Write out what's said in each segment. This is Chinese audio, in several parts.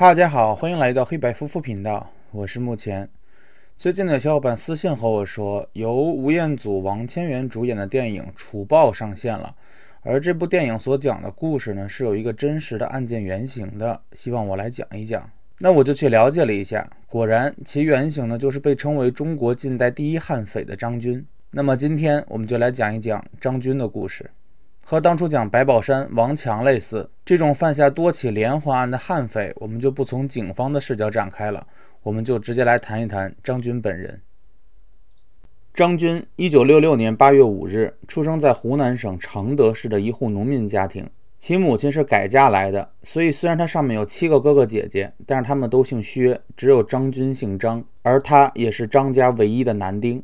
大家好，欢迎来到黑白夫妇频道，我是目前。最近的小伙伴私信和我说，由吴彦祖、王千源主演的电影《除暴》上线了，而这部电影所讲的故事呢，是有一个真实的案件原型的，希望我来讲一讲。那我就去了解了一下，果然其原型呢，就是被称为中国近代第一悍匪的张军。那么今天我们就来讲一讲张军的故事。和当初讲白宝山、王强类似，这种犯下多起连环案的悍匪，我们就不从警方的视角展开了，我们就直接来谈一谈张军本人。张军，一九六六年八月五日出生在湖南省常德市的一户农民家庭，其母亲是改嫁来的，所以虽然他上面有七个哥哥姐姐，但是他们都姓薛，只有张军姓张，而他也是张家唯一的男丁。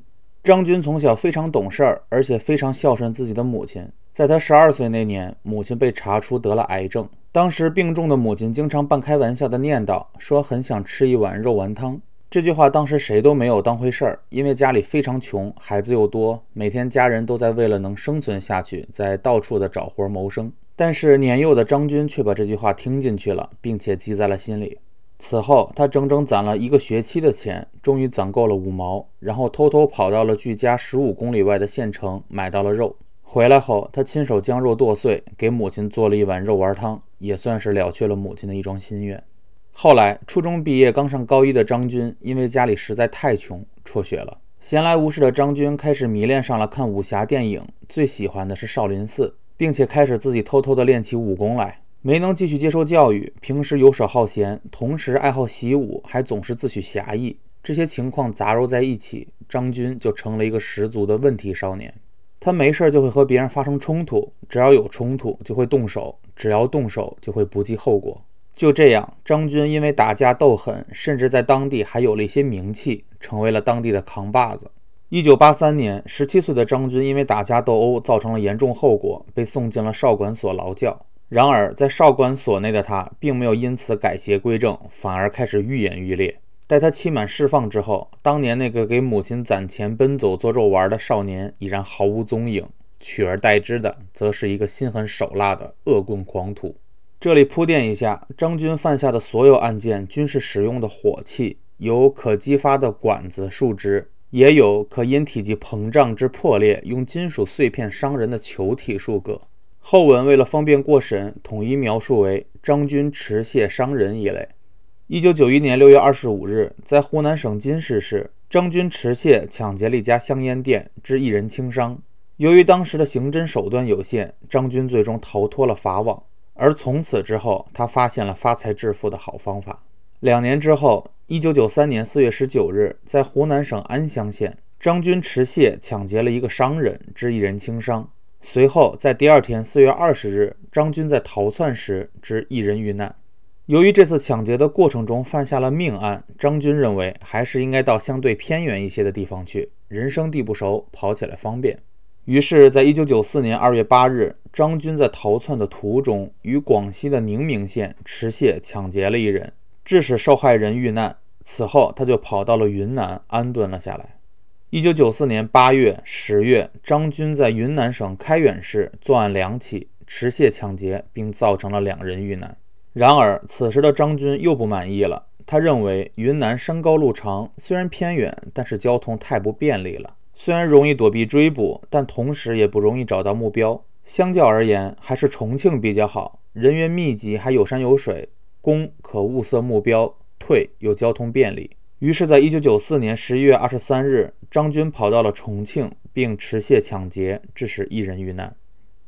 张军从小非常懂事儿，而且非常孝顺自己的母亲。在他十二岁那年，母亲被查出得了癌症。当时病重的母亲经常半开玩笑地念叨，说很想吃一碗肉丸汤。这句话当时谁都没有当回事儿，因为家里非常穷，孩子又多，每天家人都在为了能生存下去，在到处的找活谋生。但是年幼的张军却把这句话听进去了，并且记在了心里。此后，他整整攒了一个学期的钱，终于攒够了五毛，然后偷偷跑到了距家十五公里外的县城买到了肉。回来后，他亲手将肉剁碎，给母亲做了一碗肉丸汤，也算是了却了母亲的一桩心愿。后来，初中毕业刚上高一的张军，因为家里实在太穷，辍学了。闲来无事的张军开始迷恋上了看武侠电影，最喜欢的是少林寺，并且开始自己偷偷的练起武功来。没能继续接受教育，平时游手好闲，同时爱好习武，还总是自诩侠义。这些情况杂糅在一起，张军就成了一个十足的问题少年。他没事就会和别人发生冲突，只要有冲突就会动手，只要动手就会不计后果。就这样，张军因为打架斗狠，甚至在当地还有了一些名气，成为了当地的扛把子。一九八三年，十七岁的张军因为打架斗殴造成了严重后果，被送进了少管所劳教。然而，在少管所内的他，并没有因此改邪归正，反而开始愈演愈烈。待他期满释放之后，当年那个给母亲攒钱奔走做肉丸的少年已然毫无踪影，取而代之的，则是一个心狠手辣的恶棍狂徒。这里铺垫一下，张军犯下的所有案件，均是使用的火器，有可激发的管子、树枝，也有可因体积膨胀之破裂、用金属碎片伤人的球体数个。后文为了方便过审，统一描述为张军持械伤人一类。一九九一年六月二十五日，在湖南省津市市，张军持械抢劫了一家香烟店，致一人轻伤。由于当时的刑侦手段有限，张军最终逃脱了法网。而从此之后，他发现了发财致富的好方法。两年之后，一九九三年四月十九日，在湖南省安乡县，张军持械抢劫了一个商人，致一人轻伤。随后，在第二天四月二十日，张军在逃窜时致一人遇难。由于这次抢劫的过程中犯下了命案，张军认为还是应该到相对偏远一些的地方去，人生地不熟，跑起来方便。于是，在一九九四年二月八日，张军在逃窜的途中，于广西的宁明县持械抢劫了一人，致使受害人遇难。此后，他就跑到了云南安顿了下来。一九九四年八月、十月，张军在云南省开远市作案两起持械抢劫，并造成了两人遇难。然而，此时的张军又不满意了。他认为，云南山高路长，虽然偏远，但是交通太不便利了。虽然容易躲避追捕，但同时也不容易找到目标。相较而言，还是重庆比较好，人员密集，还有山有水，攻可物色目标，退又交通便利。于是，在1994年11月23日，张军跑到了重庆，并持械抢劫，致使一人遇难。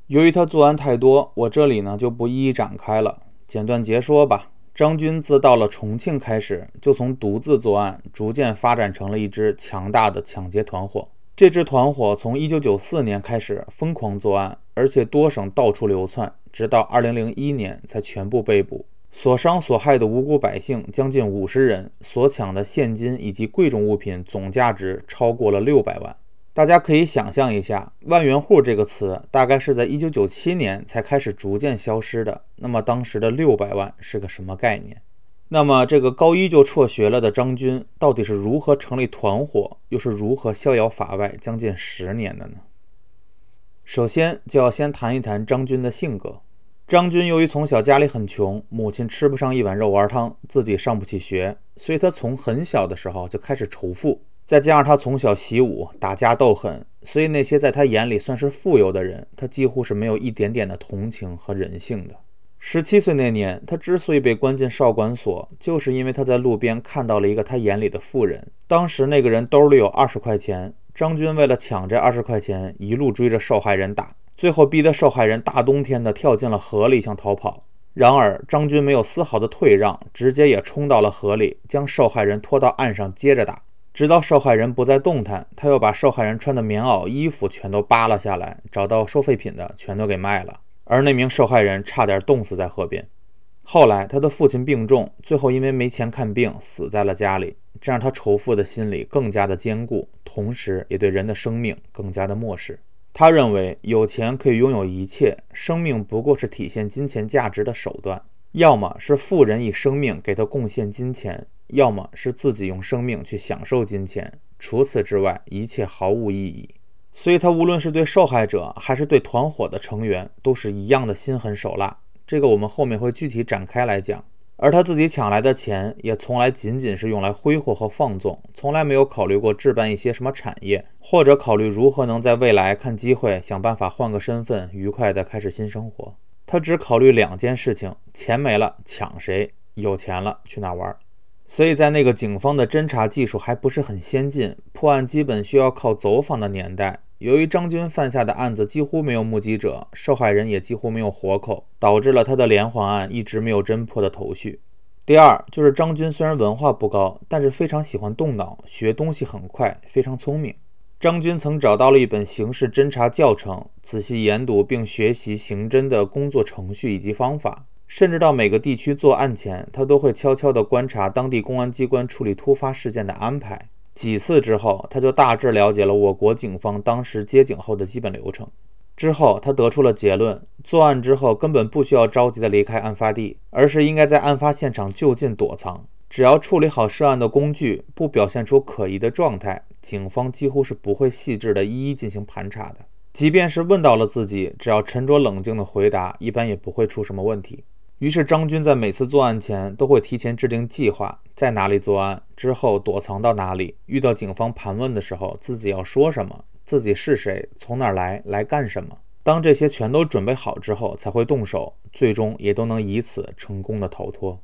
由于他作案太多，我这里呢就不一一展开了，简短截说吧。张军自到了重庆开始，就从独自作案，逐渐发展成了一支强大的抢劫团伙。这支团伙从1994年开始疯狂作案，而且多省到处流窜，直到2001年才全部被捕。所伤所害的无辜百姓将近五十人，所抢的现金以及贵重物品总价值超过了六百万。大家可以想象一下，“万元户”这个词大概是在一九九七年才开始逐渐消失的。那么当时的六百万是个什么概念？那么这个高一就辍学了的张军到底是如何成立团伙，又是如何逍遥法外将近十年的呢？首先就要先谈一谈张军的性格。张军由于从小家里很穷，母亲吃不上一碗肉丸汤，自己上不起学，所以他从很小的时候就开始仇富。再加上他从小习武，打架斗狠，所以那些在他眼里算是富有的人，他几乎是没有一点点的同情和人性的。十七岁那年，他之所以被关进少管所，就是因为他在路边看到了一个他眼里的富人。当时那个人兜里有二十块钱，张军为了抢这二十块钱，一路追着受害人打。最后逼得受害人大冬天的跳进了河里想逃跑，然而张军没有丝毫的退让，直接也冲到了河里，将受害人拖到岸上接着打，直到受害人不再动弹，他又把受害人穿的棉袄、衣服全都扒了下来，找到收废品的全都给卖了，而那名受害人差点冻死在河边。后来他的父亲病重，最后因为没钱看病死在了家里，这让他仇富的心理更加的坚固，同时也对人的生命更加的漠视。他认为有钱可以拥有一切，生命不过是体现金钱价值的手段。要么是富人以生命给他贡献金钱，要么是自己用生命去享受金钱。除此之外，一切毫无意义。所以，他无论是对受害者，还是对团伙的成员，都是一样的心狠手辣。这个我们后面会具体展开来讲。而他自己抢来的钱也从来仅仅是用来挥霍和放纵，从来没有考虑过置办一些什么产业，或者考虑如何能在未来看机会，想办法换个身份，愉快地开始新生活。他只考虑两件事情：钱没了抢谁，有钱了去哪玩。所以在那个警方的侦查技术还不是很先进，破案基本需要靠走访的年代。由于张军犯下的案子几乎没有目击者，受害人也几乎没有活口，导致了他的连环案一直没有侦破的头绪。第二，就是张军虽然文化不高，但是非常喜欢动脑，学东西很快，非常聪明。张军曾找到了一本刑事侦查教程，仔细研读并学习刑侦的工作程序以及方法，甚至到每个地区作案前，他都会悄悄地观察当地公安机关处理突发事件的安排。几次之后，他就大致了解了我国警方当时接警后的基本流程。之后，他得出了结论：作案之后根本不需要着急的离开案发地，而是应该在案发现场就近躲藏。只要处理好涉案的工具，不表现出可疑的状态，警方几乎是不会细致的一一进行盘查的。即便是问到了自己，只要沉着冷静的回答，一般也不会出什么问题。于是，张军在每次作案前都会提前制定计划，在哪里作案之后躲藏到哪里。遇到警方盘问的时候，自己要说什么，自己是谁，从哪儿来，来干什么。当这些全都准备好之后，才会动手。最终也都能以此成功的逃脱。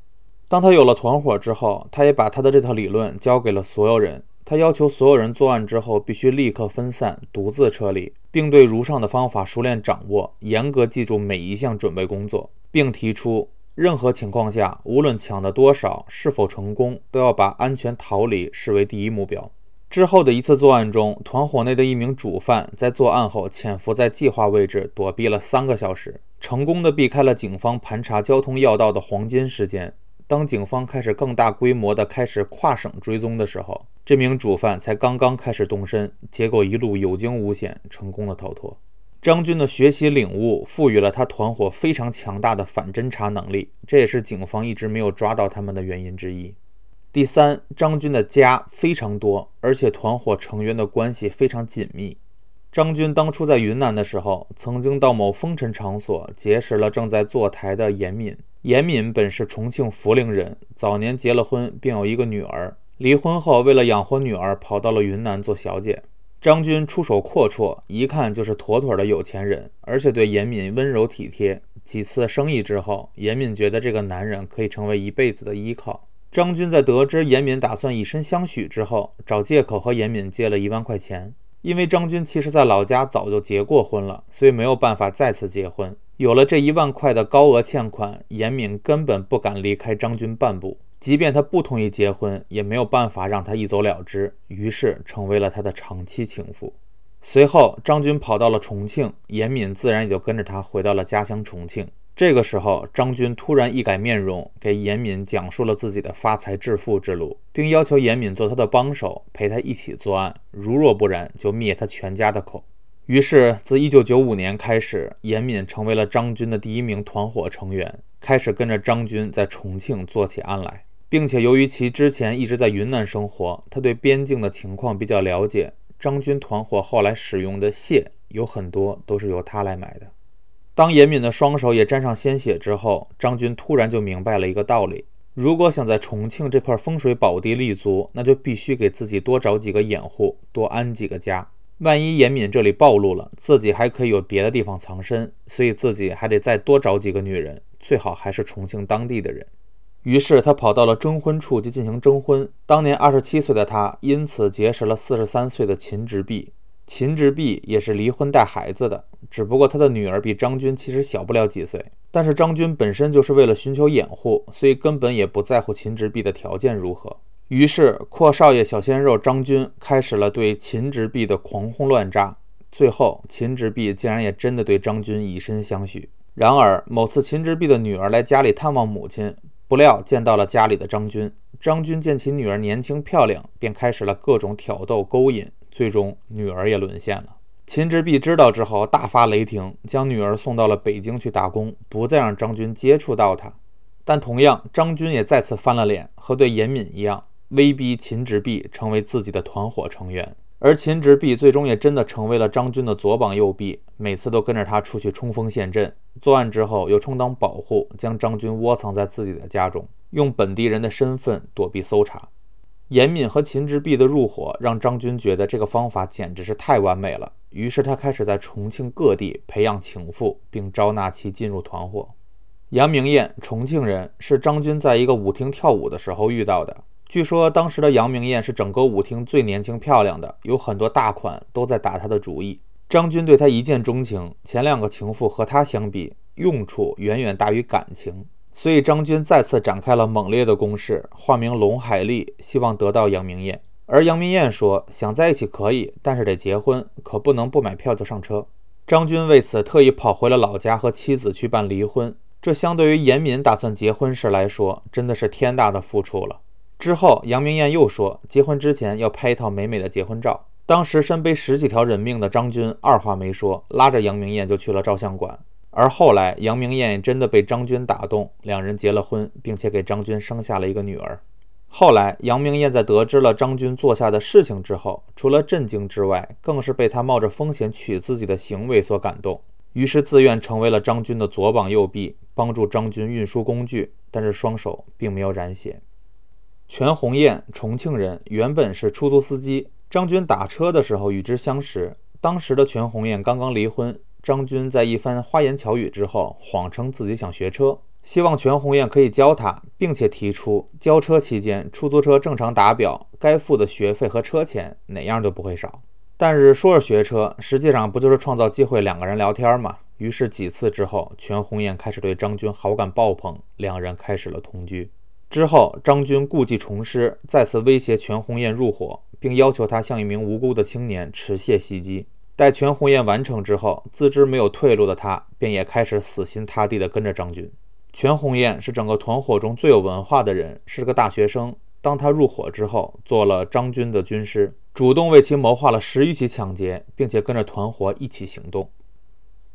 当他有了团伙之后，他也把他的这套理论交给了所有人。他要求所有人作案之后必须立刻分散，独自撤离，并对如上的方法熟练掌握，严格记住每一项准备工作。并提出，任何情况下，无论抢的多少，是否成功，都要把安全逃离视为第一目标。之后的一次作案中，团伙内的一名主犯在作案后潜伏在计划位置，躲避了三个小时，成功的避开了警方盘查交通要道的黄金时间。当警方开始更大规模的开始跨省追踪的时候，这名主犯才刚刚开始动身，结果一路有惊无险，成功的逃脱。张军的学习领悟赋予了他团伙非常强大的反侦查能力，这也是警方一直没有抓到他们的原因之一。第三，张军的家非常多，而且团伙成员的关系非常紧密。张军当初在云南的时候，曾经到某风尘场所结识了正在坐台的严敏。严敏本是重庆涪陵人，早年结了婚，并有一个女儿。离婚后，为了养活女儿，跑到了云南做小姐。张军出手阔绰，一看就是妥妥的有钱人，而且对严敏温柔体贴。几次生意之后，严敏觉得这个男人可以成为一辈子的依靠。张军在得知严敏打算以身相许之后，找借口和严敏借了一万块钱。因为张军其实在老家早就结过婚了，所以没有办法再次结婚。有了这一万块的高额欠款，严敏根本不敢离开张军半步。即便他不同意结婚，也没有办法让他一走了之，于是成为了他的长期情妇。随后，张军跑到了重庆，严敏自然也就跟着他回到了家乡重庆。这个时候，张军突然一改面容，给严敏讲述了自己的发财致富之路，并要求严敏做他的帮手，陪他一起作案。如若不然，就灭他全家的口。于是，自1995年开始，严敏成为了张军的第一名团伙成员，开始跟着张军在重庆做起案来。并且由于其之前一直在云南生活，他对边境的情况比较了解。张军团伙后来使用的械有很多都是由他来买的。当严敏的双手也沾上鲜血之后，张军突然就明白了一个道理：如果想在重庆这块风水宝地立足，那就必须给自己多找几个掩护，多安几个家。万一严敏这里暴露了，自己还可以有别的地方藏身，所以自己还得再多找几个女人，最好还是重庆当地的人。于是他跑到了征婚处去进行征婚。当年二十七岁的他因此结识了四十三岁的秦直壁。秦直壁也是离婚带孩子的，只不过他的女儿比张军其实小不了几岁。但是张军本身就是为了寻求掩护，所以根本也不在乎秦直壁的条件如何。于是阔少爷小鲜肉张军开始了对秦直壁的狂轰乱炸。最后秦直壁竟然也真的对张军以身相许。然而某次秦直壁的女儿来家里探望母亲。不料见到了家里的张军，张军见其女儿年轻漂亮，便开始了各种挑逗勾引，最终女儿也沦陷了。秦直璧知道之后大发雷霆，将女儿送到了北京去打工，不再让张军接触到她。但同样，张军也再次翻了脸，和对严敏一样，威逼秦直璧成为自己的团伙成员。而秦直弼最终也真的成为了张军的左膀右臂，每次都跟着他出去冲锋陷阵。作案之后，又充当保护，将张军窝藏在自己的家中，用本地人的身份躲避搜查。严敏和秦直弼的入伙，让张军觉得这个方法简直是太完美了。于是他开始在重庆各地培养情妇，并招纳其进入团伙。杨明艳，重庆人，是张军在一个舞厅跳舞的时候遇到的。据说当时的杨明艳是整个舞厅最年轻漂亮的，有很多大款都在打她的主意。张军对她一见钟情，前两个情妇和她相比，用处远远大于感情，所以张军再次展开了猛烈的攻势，化名龙海丽，希望得到杨明艳。而杨明艳说，想在一起可以，但是得结婚，可不能不买票就上车。张军为此特意跑回了老家和妻子去办离婚，这相对于严敏打算结婚时来说，真的是天大的付出了。之后，杨明艳又说结婚之前要拍一套美美的结婚照。当时身背十几条人命的张军二话没说，拉着杨明艳就去了照相馆。而后来，杨明艳真的被张军打动，两人结了婚，并且给张军生下了一个女儿。后来，杨明艳在得知了张军做下的事情之后，除了震惊之外，更是被他冒着风险娶自己的行为所感动，于是自愿成为了张军的左膀右臂，帮助张军运输工具，但是双手并没有染血。全红艳，重庆人，原本是出租司机。张军打车的时候与之相识。当时的全红艳刚刚离婚。张军在一番花言巧语之后，谎称自己想学车，希望全红艳可以教他，并且提出交车期间出租车正常打表，该付的学费和车钱哪样都不会少。但是说是学车，实际上不就是创造机会两个人聊天吗？于是几次之后，全红艳开始对张军好感爆棚，两人开始了同居。之后，张军故技重施，再次威胁全红雁入伙，并要求他向一名无辜的青年持械袭击。待全红雁完成之后，自知没有退路的他，便也开始死心塌地地跟着张军。全红雁是整个团伙中最有文化的人，是个大学生。当他入伙之后，做了张军的军师，主动为其谋划了十余起抢劫，并且跟着团伙一起行动。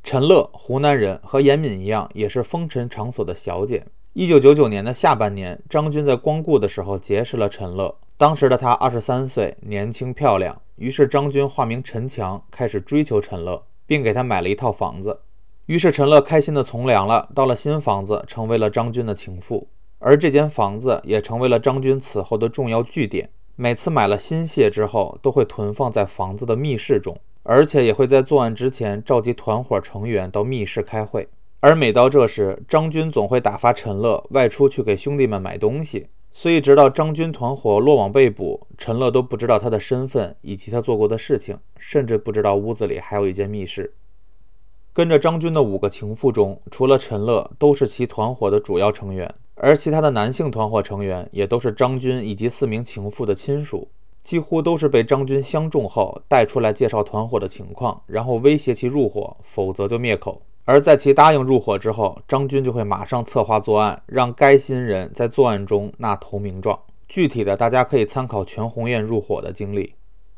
陈乐，湖南人，和严敏一样，也是风尘场所的小姐。一九九九年的下半年，张军在光顾的时候结识了陈乐。当时的他二十三岁，年轻漂亮。于是张军化名陈强开始追求陈乐，并给他买了一套房子。于是陈乐开心的从良了，到了新房子，成为了张军的情妇。而这间房子也成为了张军此后的重要据点。每次买了新械之后，都会囤放在房子的密室中，而且也会在作案之前召集团伙成员到密室开会。而每到这时，张军总会打发陈乐外出去给兄弟们买东西，所以直到张军团伙落网被捕，陈乐都不知道他的身份以及他做过的事情，甚至不知道屋子里还有一间密室。跟着张军的五个情妇中，除了陈乐，都是其团伙的主要成员，而其他的男性团伙成员也都是张军以及四名情妇的亲属，几乎都是被张军相中后带出来介绍团伙的情况，然后威胁其入伙，否则就灭口。而在其答应入伙之后，张军就会马上策划作案，让该新人在作案中纳投名状。具体的，大家可以参考全红雁入伙的经历。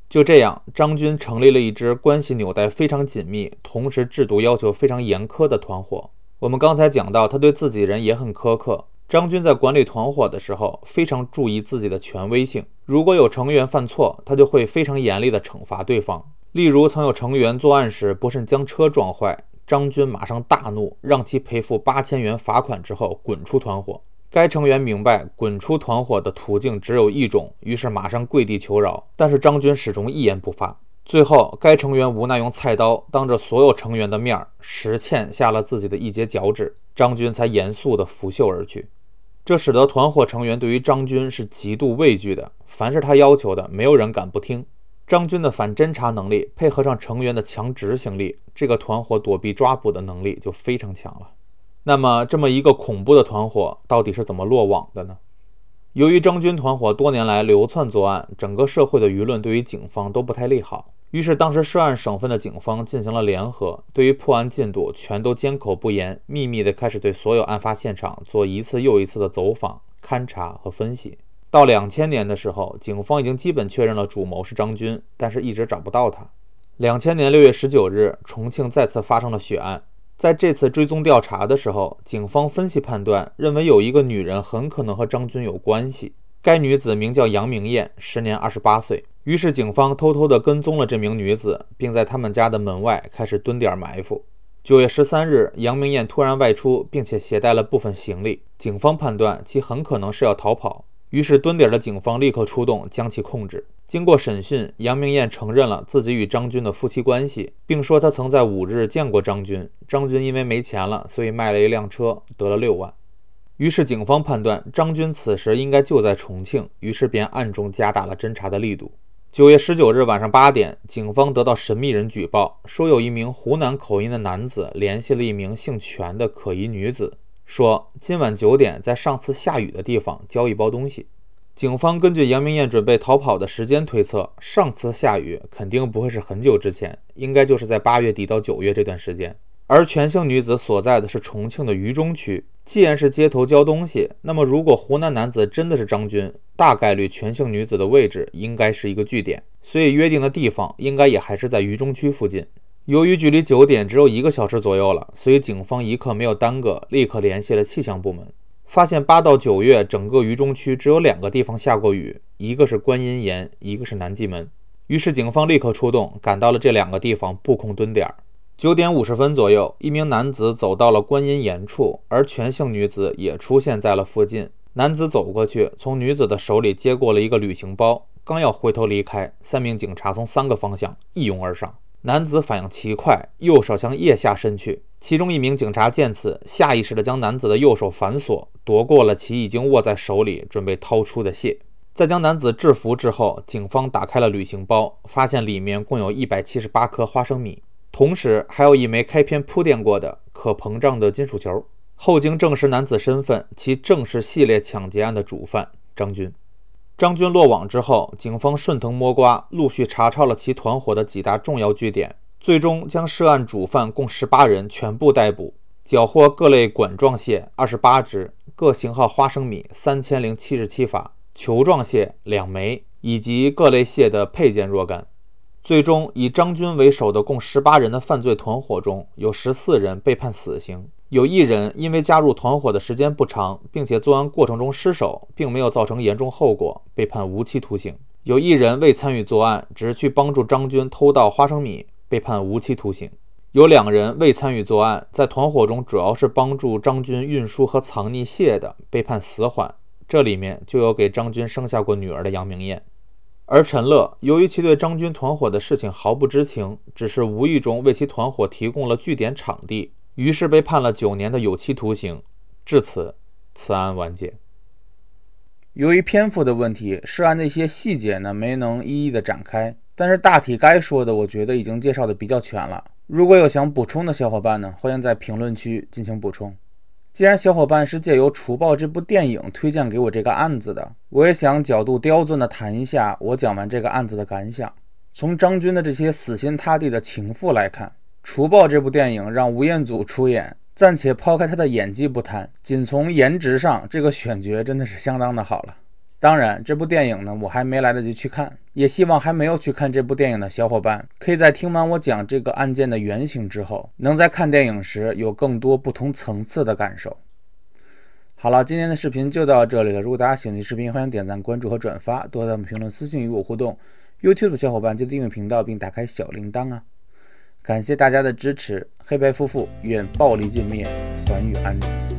就这样，张军成立了一支关系纽带非常紧密，同时制度要求非常严苛的团伙。我们刚才讲到，他对自己人也很苛刻。张军在管理团伙的时候，非常注意自己的权威性。如果有成员犯错，他就会非常严厉地惩罚对方。例如，曾有成员作案时不慎将车撞坏。张军马上大怒，让其赔付八千元罚款之后滚出团伙。该成员明白滚出团伙的途径只有一种，于是马上跪地求饶。但是张军始终一言不发。最后，该成员无奈用菜刀当着所有成员的面儿，实欠下了自己的一截脚趾。张军才严肃地拂袖而去。这使得团伙成员对于张军是极度畏惧的，凡是他要求的，没有人敢不听。张军的反侦查能力配合上成员的强执行力，这个团伙躲避抓捕的能力就非常强了。那么，这么一个恐怖的团伙到底是怎么落网的呢？由于张军团伙多年来流窜作案，整个社会的舆论对于警方都不太利好。于是，当时涉案省份的警方进行了联合，对于破案进度全都缄口不言，秘密地开始对所有案发现场做一次又一次的走访、勘查和分析。到两千年的时候，警方已经基本确认了主谋是张军，但是一直找不到他。两千年六月十九日，重庆再次发生了血案。在这次追踪调查的时候，警方分析判断认为有一个女人很可能和张军有关系。该女子名叫杨明艳，时年二十八岁。于是警方偷偷地跟踪了这名女子，并在他们家的门外开始蹲点埋伏。九月十三日，杨明艳突然外出，并且携带了部分行李。警方判断其很可能是要逃跑。于是，蹲点的警方立刻出动，将其控制。经过审讯，杨明艳承认了自己与张军的夫妻关系，并说她曾在五日见过张军。张军因为没钱了，所以卖了一辆车，得了六万。于是，警方判断张军此时应该就在重庆，于是便暗中加大了侦查的力度。九月十九日晚上八点，警方得到神秘人举报，说有一名湖南口音的男子联系了一名姓全的可疑女子。说今晚九点在上次下雨的地方交一包东西。警方根据杨明艳准备逃跑的时间推测，上次下雨肯定不会是很久之前，应该就是在八月底到九月这段时间。而全姓女子所在的是重庆的渝中区。既然是街头交东西，那么如果湖南男子真的是张军，大概率全姓女子的位置应该是一个据点，所以约定的地方应该也还是在渝中区附近。由于距离九点只有一个小时左右了，所以警方一刻没有耽搁，立刻联系了气象部门，发现八到九月整个渝中区只有两个地方下过雨，一个是观音岩，一个是南纪门。于是警方立刻出动，赶到了这两个地方布控蹲点。九点五十分左右，一名男子走到了观音岩处，而全姓女子也出现在了附近。男子走过去，从女子的手里接过了一个旅行包，刚要回头离开，三名警察从三个方向一拥而上。男子反应奇快，右手向腋下伸去。其中一名警察见此，下意识地将男子的右手反锁，夺过了其已经握在手里准备掏出的械。在将男子制服之后，警方打开了旅行包，发现里面共有一百七十八颗花生米，同时还有一枚开篇铺垫过的可膨胀的金属球。后经证实，男子身份，其正是系列抢劫案的主犯张军。张军落网之后，警方顺藤摸瓜，陆续查抄了其团伙的几大重要据点，最终将涉案主犯共十八人全部逮捕，缴获各类管状械二十八支、各型号花生米三千零七十七发、球状械两枚以及各类械的配件若干。最终，以张军为首的共十八人的犯罪团伙中有十四人被判死刑。有一人因为加入团伙的时间不长，并且作案过程中失手，并没有造成严重后果，被判无期徒刑。有一人未参与作案，只是去帮助张军偷盗花生米，被判无期徒刑。有两人未参与作案，在团伙中主要是帮助张军运输和藏匿械的，被判死缓。这里面就有给张军生下过女儿的杨明艳，而陈乐由于其对张军团伙的事情毫不知情，只是无意中为其团伙提供了据点场地。于是被判了九年的有期徒刑。至此，此案完结。由于篇幅的问题，涉案的一些细节呢没能一一的展开，但是大体该说的，我觉得已经介绍的比较全了。如果有想补充的小伙伴呢，欢迎在评论区进行补充。既然小伙伴是借由《除暴》这部电影推荐给我这个案子的，我也想角度刁钻的谈一下我讲完这个案子的感想。从张军的这些死心塌地的情妇来看。除暴这部电影让吴彦祖出演，暂且抛开他的演技不谈，仅从颜值上，这个选角真的是相当的好了。当然，这部电影呢，我还没来得及去看，也希望还没有去看这部电影的小伙伴，可以在听完我讲这个案件的原型之后，能在看电影时有更多不同层次的感受。好了，今天的视频就到这里了。如果大家喜欢这视频，欢迎点赞、关注和转发，多多评论，私信与我互动。YouTube 的小伙伴记得订阅频道并打开小铃铛啊。感谢大家的支持，黑白夫妇愿暴力见面，还宇安宁。